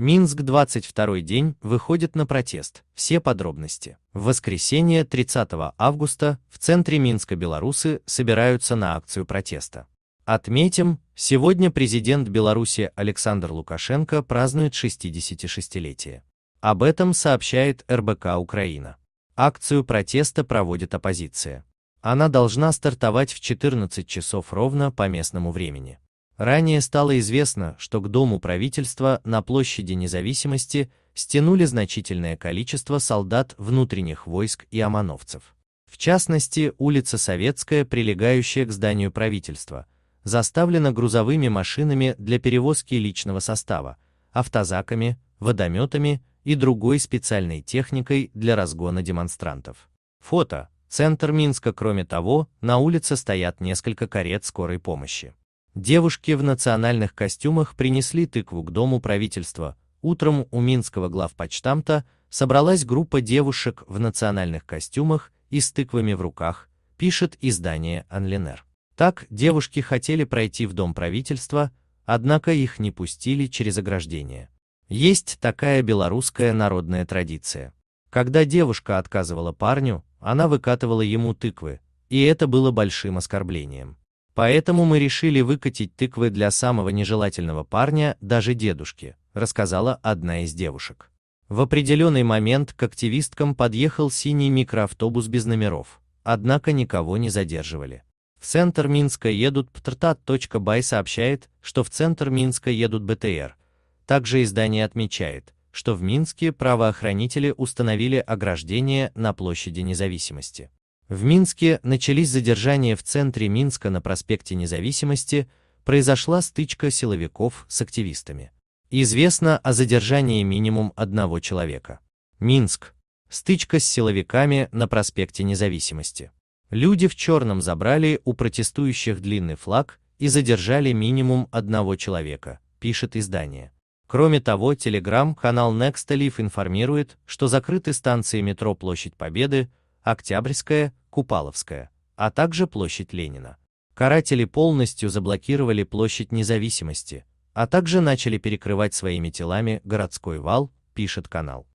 Минск 22 день выходит на протест. Все подробности. В воскресенье 30 августа в центре Минска белорусы собираются на акцию протеста. Отметим, сегодня президент Беларуси Александр Лукашенко празднует 66-летие. Об этом сообщает РБК Украина. Акцию протеста проводит оппозиция. Она должна стартовать в 14 часов ровно по местному времени. Ранее стало известно, что к Дому правительства на площади независимости стянули значительное количество солдат внутренних войск и ОМОНовцев. В частности, улица Советская, прилегающая к зданию правительства, заставлена грузовыми машинами для перевозки личного состава, автозаками, водометами и другой специальной техникой для разгона демонстрантов. Фото. Центр Минска. Кроме того, на улице стоят несколько карет скорой помощи. Девушки в национальных костюмах принесли тыкву к дому правительства. Утром у Минского главпочтамта собралась группа девушек в национальных костюмах и с тыквами в руках, пишет издание «Анлинер». Так, девушки хотели пройти в дом правительства, однако их не пустили через ограждение. Есть такая белорусская народная традиция. Когда девушка отказывала парню, она выкатывала ему тыквы, и это было большим оскорблением. Поэтому мы решили выкатить тыквы для самого нежелательного парня, даже дедушки, рассказала одна из девушек. В определенный момент к активисткам подъехал синий микроавтобус без номеров, однако никого не задерживали. В центр Минска едут ПТРТАТ.бай сообщает, что в центр Минска едут БТР. Также издание отмечает, что в Минске правоохранители установили ограждение на площади независимости. В Минске начались задержания в центре Минска на проспекте Независимости, произошла стычка силовиков с активистами. Известно о задержании минимум одного человека. Минск. Стычка с силовиками на проспекте Независимости. Люди в черном забрали у протестующих длинный флаг и задержали минимум одного человека, пишет издание. Кроме того, телеграм-канал Next Leaf информирует, что закрыты станции метро Площадь Победы, Октябрьская, Купаловская, а также площадь Ленина. Каратели полностью заблокировали площадь независимости, а также начали перекрывать своими телами городской вал, пишет канал.